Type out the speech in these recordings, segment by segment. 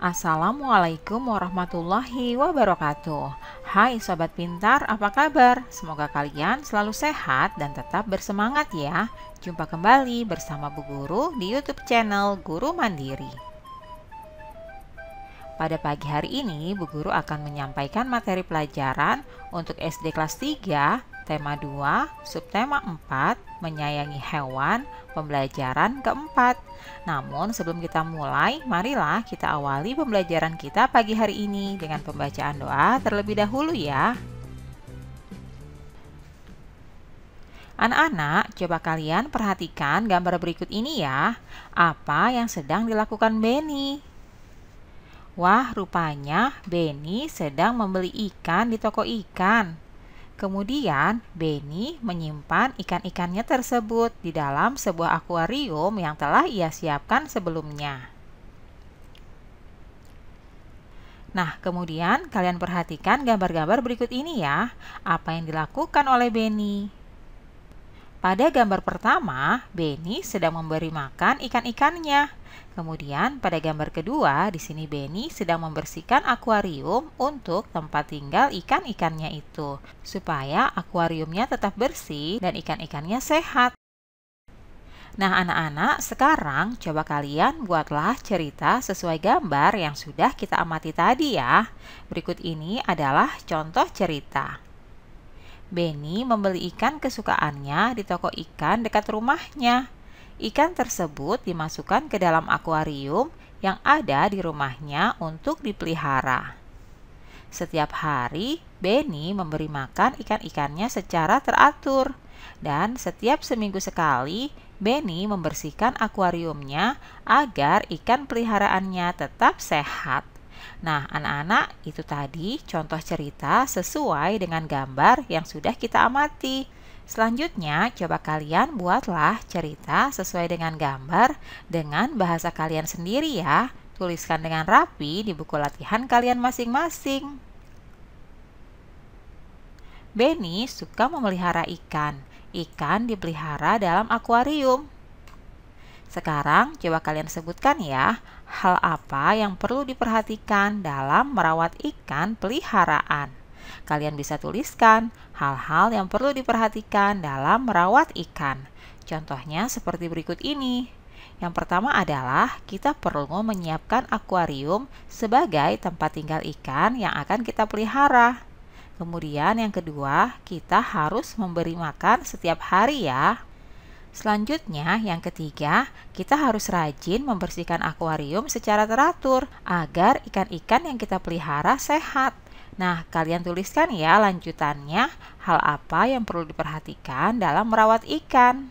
Assalamualaikum warahmatullahi wabarakatuh. Hai sobat pintar, apa kabar? Semoga kalian selalu sehat dan tetap bersemangat ya. Jumpa kembali bersama Bu Guru di YouTube channel Guru Mandiri. Pada pagi hari ini, Bu Guru akan menyampaikan materi pelajaran untuk SD kelas 3 tema 2, subtema 4, menyayangi hewan, pembelajaran keempat. Namun sebelum kita mulai, marilah kita awali pembelajaran kita pagi hari ini dengan pembacaan doa terlebih dahulu ya. Anak-anak, coba kalian perhatikan gambar berikut ini ya. Apa yang sedang dilakukan Benny? Wah, rupanya Benny sedang membeli ikan di toko ikan. Kemudian, Benny menyimpan ikan-ikannya tersebut di dalam sebuah akuarium yang telah ia siapkan sebelumnya. Nah, kemudian kalian perhatikan gambar-gambar berikut ini ya, apa yang dilakukan oleh Benny. Pada gambar pertama, Beni sedang memberi makan ikan-ikannya. Kemudian pada gambar kedua, di sini Benny sedang membersihkan akuarium untuk tempat tinggal ikan-ikannya itu, supaya akuariumnya tetap bersih dan ikan-ikannya sehat. Nah anak-anak, sekarang coba kalian buatlah cerita sesuai gambar yang sudah kita amati tadi ya. Berikut ini adalah contoh cerita. Benny membeli ikan kesukaannya di toko ikan dekat rumahnya. Ikan tersebut dimasukkan ke dalam akuarium yang ada di rumahnya untuk dipelihara. Setiap hari, Benny memberi makan ikan-ikannya secara teratur. Dan setiap seminggu sekali, Benny membersihkan akuariumnya agar ikan peliharaannya tetap sehat. Nah, anak-anak, itu tadi contoh cerita sesuai dengan gambar yang sudah kita amati. Selanjutnya, coba kalian buatlah cerita sesuai dengan gambar dengan bahasa kalian sendiri ya. Tuliskan dengan rapi di buku latihan kalian masing-masing. Benny suka memelihara ikan. Ikan dipelihara dalam akuarium. Sekarang coba kalian sebutkan ya, hal apa yang perlu diperhatikan dalam merawat ikan peliharaan. Kalian bisa tuliskan hal-hal yang perlu diperhatikan dalam merawat ikan. Contohnya seperti berikut ini. Yang pertama adalah kita perlu menyiapkan akuarium sebagai tempat tinggal ikan yang akan kita pelihara. Kemudian yang kedua, kita harus memberi makan setiap hari ya. Selanjutnya, yang ketiga, kita harus rajin membersihkan akuarium secara teratur agar ikan-ikan yang kita pelihara sehat. Nah, kalian tuliskan ya lanjutannya hal apa yang perlu diperhatikan dalam merawat ikan.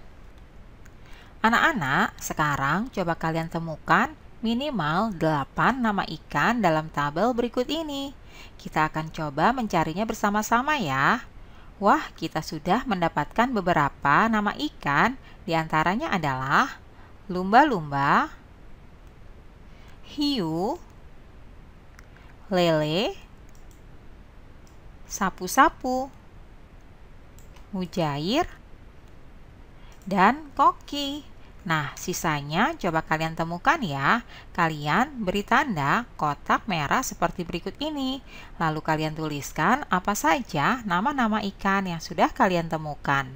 Anak-anak, sekarang coba kalian temukan minimal 8 nama ikan dalam tabel berikut ini. Kita akan coba mencarinya bersama-sama ya. Wah, kita sudah mendapatkan beberapa nama ikan, diantaranya adalah lumba-lumba, hiu, lele, sapu-sapu, mujair, dan koki. Nah, sisanya coba kalian temukan ya. Kalian beri tanda kotak merah seperti berikut ini. Lalu kalian tuliskan apa saja nama-nama ikan yang sudah kalian temukan.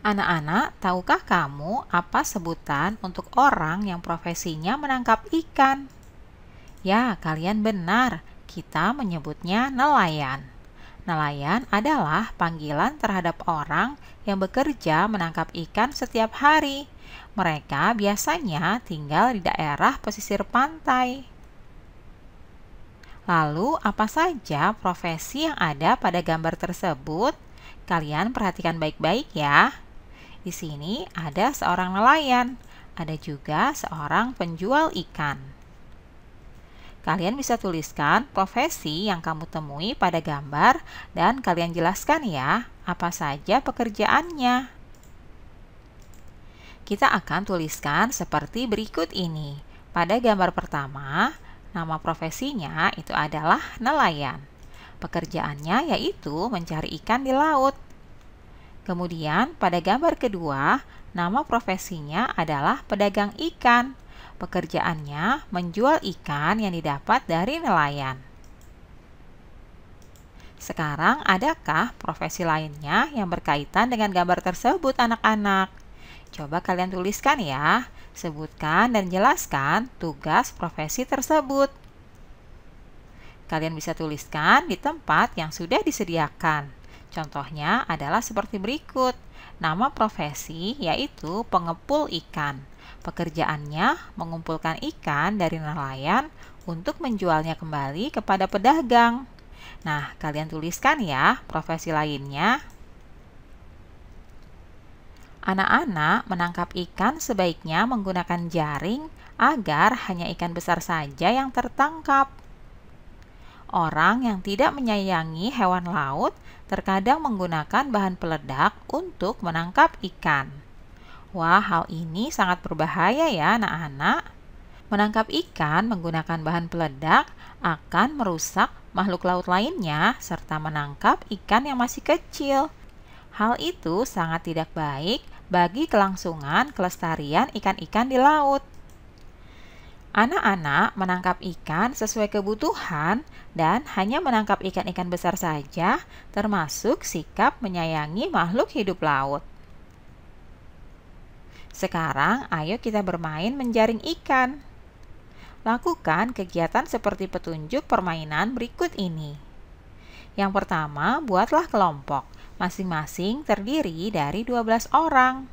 Anak-anak, tahukah kamu apa sebutan untuk orang yang profesinya menangkap ikan? Ya, kalian benar. Kita menyebutnya nelayan. Nelayan adalah panggilan terhadap orang yang bekerja menangkap ikan setiap hari. Mereka biasanya tinggal di daerah pesisir pantai. Lalu, apa saja profesi yang ada pada gambar tersebut? Kalian perhatikan baik-baik ya. Di sini ada seorang nelayan, ada juga seorang penjual ikan. Kalian bisa tuliskan profesi yang kamu temui pada gambar dan kalian jelaskan ya apa saja pekerjaannya. Kita akan tuliskan seperti berikut ini. Pada gambar pertama, nama profesinya itu adalah nelayan. Pekerjaannya yaitu mencari ikan di laut. Kemudian, pada gambar kedua, nama profesinya adalah pedagang ikan. Pekerjaannya menjual ikan yang didapat dari nelayan. Sekarang, adakah profesi lainnya yang berkaitan dengan gambar tersebut, anak-anak? Coba kalian tuliskan ya, sebutkan dan jelaskan tugas profesi tersebut. Kalian bisa tuliskan di tempat yang sudah disediakan. Contohnya adalah seperti berikut. Nama profesi yaitu pengepul ikan. Pekerjaannya mengumpulkan ikan dari nelayan untuk menjualnya kembali kepada pedagang. Nah, kalian tuliskan ya profesi lainnya. Anak-anak menangkap ikan sebaiknya menggunakan jaring agar hanya ikan besar saja yang tertangkap. Orang yang tidak menyayangi hewan laut terkadang menggunakan bahan peledak untuk menangkap ikan. Wah, hal ini sangat berbahaya ya anak-anak. Menangkap ikan menggunakan bahan peledak akan merusak makhluk laut lainnya serta menangkap ikan yang masih kecil. Hal itu sangat tidak baik bagi kelangsungan kelestarian ikan-ikan di laut. Anak-anak menangkap ikan sesuai kebutuhan dan hanya menangkap ikan-ikan besar saja, termasuk sikap menyayangi makhluk hidup laut. Sekarang, ayo kita bermain menjaring ikan. Lakukan kegiatan seperti petunjuk permainan berikut ini. Yang pertama, buatlah kelompok. Masing-masing terdiri dari 12 orang.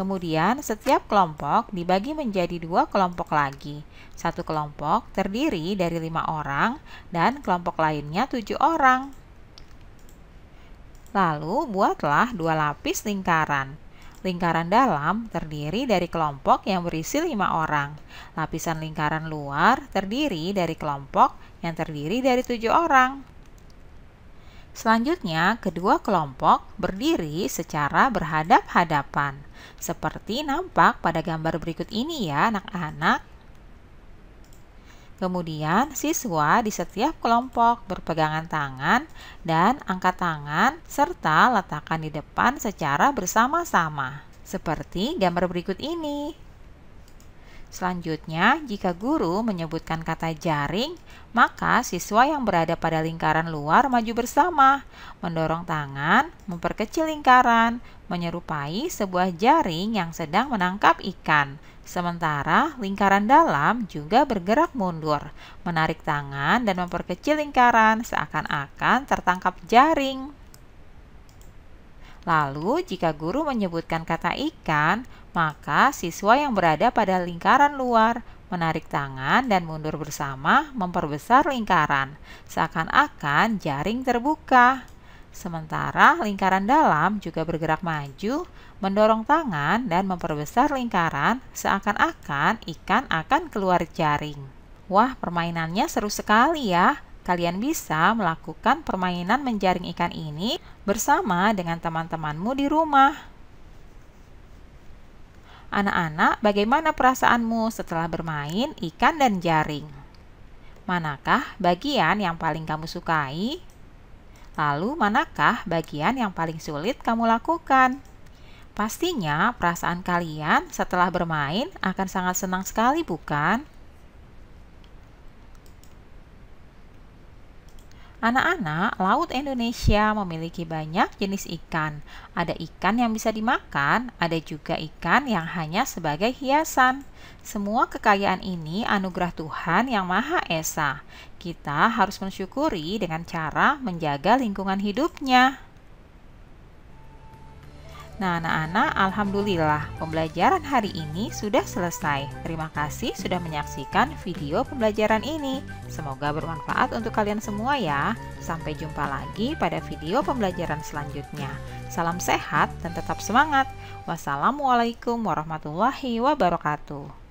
Kemudian, setiap kelompok dibagi menjadi dua kelompok lagi. Satu kelompok terdiri dari lima orang dan kelompok lainnya tujuh orang. Lalu, buatlah dua lapis lingkaran. Lingkaran dalam terdiri dari kelompok yang berisi lima orang. Lapisan lingkaran luar terdiri dari kelompok yang terdiri dari tujuh orang. Selanjutnya, kedua kelompok berdiri secara berhadap-hadapan, seperti nampak pada gambar berikut ini ya, anak-anak. Kemudian, siswa di setiap kelompok berpegangan tangan dan angkat tangan serta letakkan di depan secara bersama-sama, seperti gambar berikut ini. Selanjutnya, jika guru menyebutkan kata jaring, maka siswa yang berada pada lingkaran luar maju bersama, mendorong tangan, memperkecil lingkaran, menyerupai sebuah jaring yang sedang menangkap ikan. Sementara lingkaran dalam juga bergerak mundur, menarik tangan dan memperkecil lingkaran seakan-akan tertangkap jaring. Lalu, jika guru menyebutkan kata ikan, maka siswa yang berada pada lingkaran luar menarik tangan dan mundur bersama memperbesar lingkaran, seakan-akan jaring terbuka. Sementara lingkaran dalam juga bergerak maju, mendorong tangan dan memperbesar lingkaran seakan-akan ikan akan keluar jaring. Wah, permainannya seru sekali ya. Kalian bisa melakukan permainan menjaring ikan ini bersama dengan teman-temanmu di rumah. Anak-anak, bagaimana perasaanmu setelah bermain ikan dan jaring? Manakah bagian yang paling kamu sukai? Lalu, manakah bagian yang paling sulit kamu lakukan? Pastinya perasaan kalian setelah bermain akan sangat senang sekali, bukan? Anak-anak, laut Indonesia memiliki banyak jenis ikan. Ada ikan yang bisa dimakan, ada juga ikan yang hanya sebagai hiasan. Semua kekayaan ini anugerah Tuhan yang Maha Esa. Kita harus mensyukuri dengan cara menjaga lingkungan hidupnya. Nah, anak-anak, alhamdulillah pembelajaran hari ini sudah selesai. Terima kasih sudah menyaksikan video pembelajaran ini. Semoga bermanfaat untuk kalian semua ya. Sampai jumpa lagi pada video pembelajaran selanjutnya. Salam sehat dan tetap semangat. Wassalamualaikum warahmatullahi wabarakatuh.